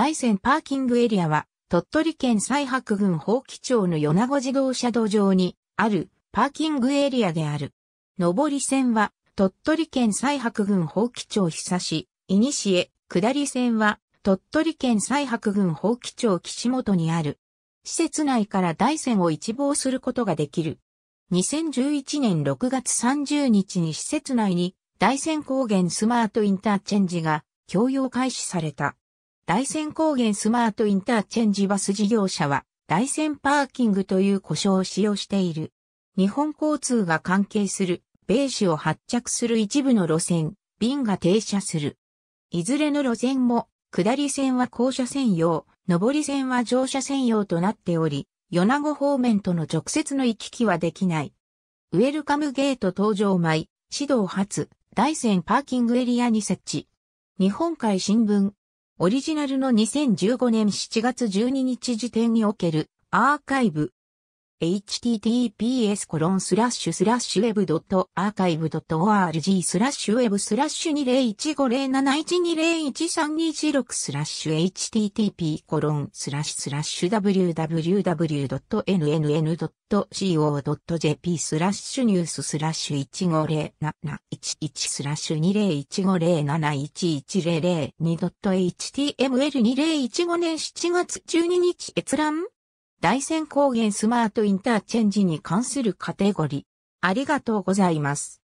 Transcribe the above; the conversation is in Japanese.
大山パーキングエリアは、鳥取県西白郡宝木町の米子自動車道上にあるパーキングエリアである。上り線は、鳥取県西白郡宝木町久し、いにしえ、下り線は、鳥取県西白郡宝木町岸本にある。施設内から大山を一望することができる。2011年6月30日に施設内に大山高原スマートインターチェンジが共用開始された。大仙高原スマートインターチェンジバス事業者は、大仙パーキングという故障を使用している。日本交通が関係する、米市を発着する一部の路線、便が停車する。いずれの路線も、下り線は降車専用、上り線は乗車専用となっており、米子方面との直接の行き来はできない。ウェルカムゲート搭乗前、指導発、大仙パーキングエリアに設置。日本海新聞、オリジナルの2015年7月12日時点におけるアーカイブ https コロンスラッシュスラッシュウェブドットアーカイブドット org スラッシュウェブスラッシュ20150712013216スラッシュ http コロンスラッシュスラッシュ www.nnn.co.jp スラッシュニューススラッシュ15071スラッシュ 20150711002.html2015 年7月12日閲覧大仙高原スマートインターチェンジに関するカテゴリー。ありがとうございます。